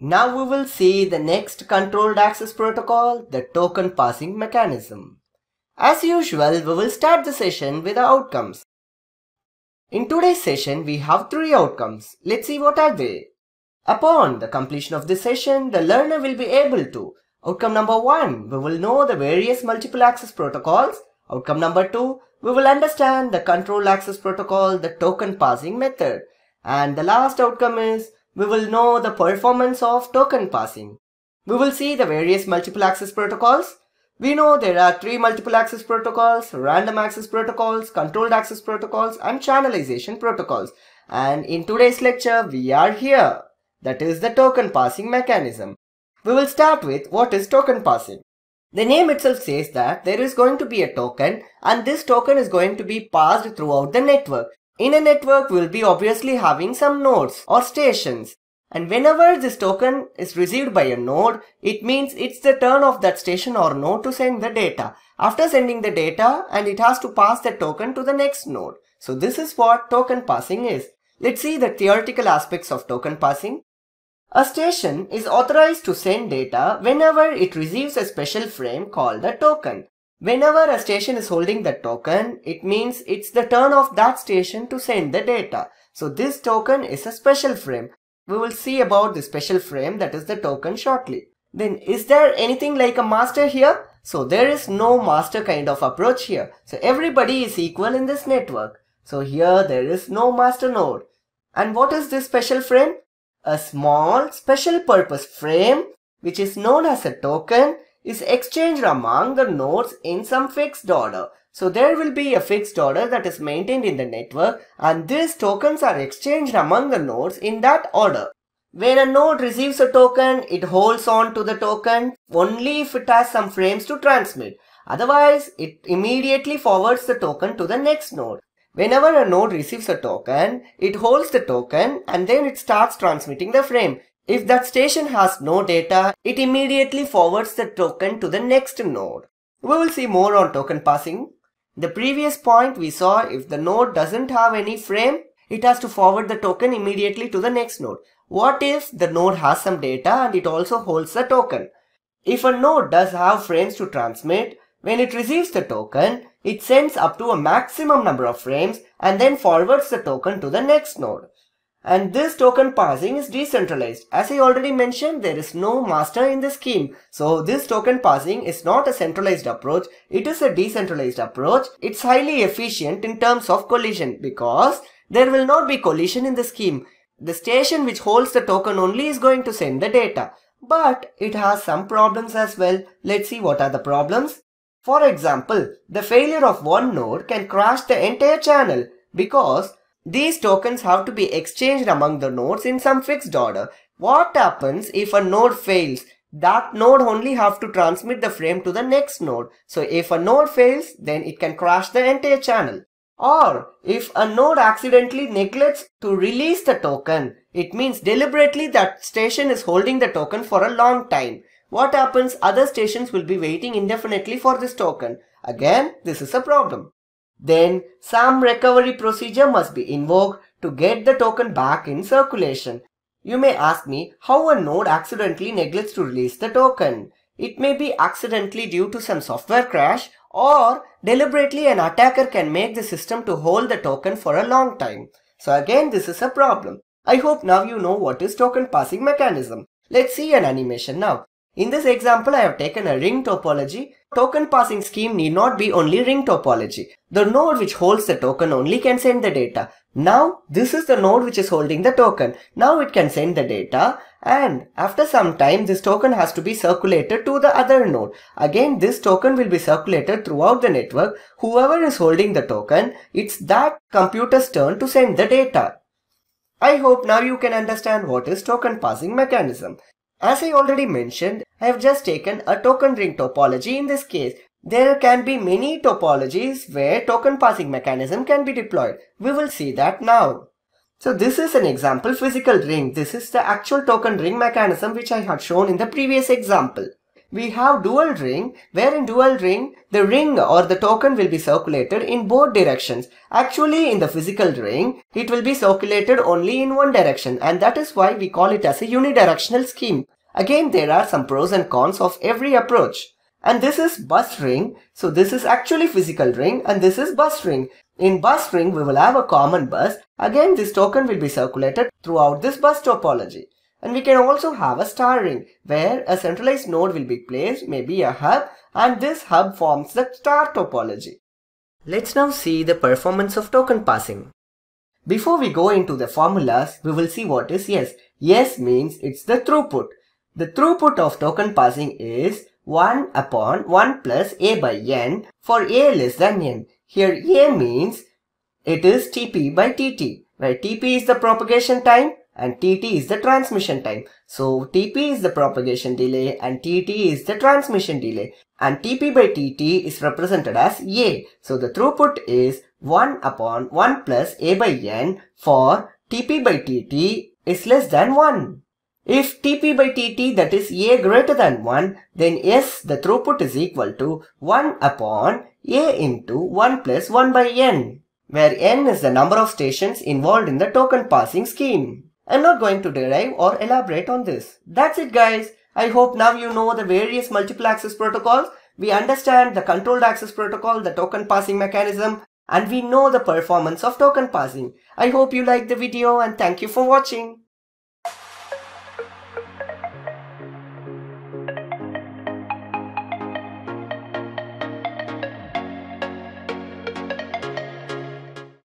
Now we will see the next controlled access protocol, the token passing mechanism. As usual, we will start the session with the outcomes. In today's session, we have three outcomes. Let's see what are they. Upon the completion of this session, the learner will be able to Outcome number 1, we will know the various multiple access protocols. Outcome number 2, we will understand the control access protocol, the token passing method. And the last outcome is we will know the performance of token passing. We will see the various multiple access protocols. We know there are three multiple access protocols, random access protocols, controlled access protocols and channelization protocols. And in today's lecture, we are here. That is the token passing mechanism. We will start with what is token passing. The name itself says that there is going to be a token and this token is going to be passed throughout the network. In a network, we'll be obviously having some nodes or stations. And whenever this token is received by a node, it means it's the turn of that station or node to send the data. After sending the data, and it has to pass the token to the next node. So this is what token passing is. Let's see the theoretical aspects of token passing. A station is authorized to send data whenever it receives a special frame called the token. Whenever a station is holding the token, it means it's the turn of that station to send the data. So this token is a special frame. We will see about the special frame that is the token shortly. Then is there anything like a master here? So there is no master kind of approach here. So everybody is equal in this network. So here there is no master node. And what is this special frame? A small special purpose frame which is known as a token is exchanged among the nodes in some fixed order. So there will be a fixed order that is maintained in the network and these tokens are exchanged among the nodes in that order. When a node receives a token, it holds on to the token only if it has some frames to transmit. Otherwise, it immediately forwards the token to the next node. Whenever a node receives a token, it holds the token and then it starts transmitting the frame. If that station has no data, it immediately forwards the token to the next node. We will see more on token passing. The previous point we saw if the node doesn't have any frame, it has to forward the token immediately to the next node. What if the node has some data and it also holds the token? If a node does have frames to transmit, when it receives the token, it sends up to a maximum number of frames and then forwards the token to the next node and this token parsing is decentralized. As I already mentioned, there is no master in the scheme. So this token parsing is not a centralized approach. It is a decentralized approach. It's highly efficient in terms of collision because there will not be collision in the scheme. The station which holds the token only is going to send the data. But it has some problems as well. Let's see what are the problems. For example, the failure of one node can crash the entire channel because these tokens have to be exchanged among the nodes in some fixed order. What happens if a node fails? That node only have to transmit the frame to the next node. So if a node fails, then it can crash the entire channel. Or if a node accidentally neglects to release the token, it means deliberately that station is holding the token for a long time. What happens? Other stations will be waiting indefinitely for this token. Again, this is a problem. Then some recovery procedure must be invoked to get the token back in circulation. You may ask me how a node accidentally neglects to release the token. It may be accidentally due to some software crash or deliberately an attacker can make the system to hold the token for a long time. So again this is a problem. I hope now you know what is token passing mechanism. Let's see an animation now. In this example, I have taken a ring topology. Token passing scheme need not be only ring topology. The node which holds the token only can send the data. Now, this is the node which is holding the token. Now it can send the data and after some time, this token has to be circulated to the other node. Again, this token will be circulated throughout the network. Whoever is holding the token, it's that computer's turn to send the data. I hope now you can understand what is token passing mechanism. As I already mentioned, I have just taken a token ring topology in this case. There can be many topologies where token passing mechanism can be deployed. We will see that now. So this is an example physical ring. This is the actual token ring mechanism which I had shown in the previous example we have dual ring, where in dual ring, the ring or the token will be circulated in both directions. Actually, in the physical ring, it will be circulated only in one direction and that is why we call it as a unidirectional scheme. Again, there are some pros and cons of every approach. And this is bus ring. So this is actually physical ring and this is bus ring. In bus ring, we will have a common bus. Again, this token will be circulated throughout this bus topology. And we can also have a star ring where a centralized node will be placed, maybe a hub, and this hub forms the star topology. Let's now see the performance of token passing. Before we go into the formulas, we will see what is yes. Yes means it's the throughput. The throughput of token passing is 1 upon 1 plus a by n for a less than n. Here a means it is tp by tt, where tp is the propagation time and TT is the transmission time. So TP is the propagation delay and TT is the transmission delay and TP by TT is represented as A. So the throughput is 1 upon 1 plus A by N for TP by TT is less than 1. If TP by TT that is A greater than 1 then S the throughput is equal to 1 upon A into 1 plus 1 by N where N is the number of stations involved in the token passing scheme. I'm not going to derive or elaborate on this. That's it guys. I hope now you know the various multiple access protocols. We understand the controlled access protocol, the token passing mechanism, and we know the performance of token passing. I hope you liked the video and thank you for watching.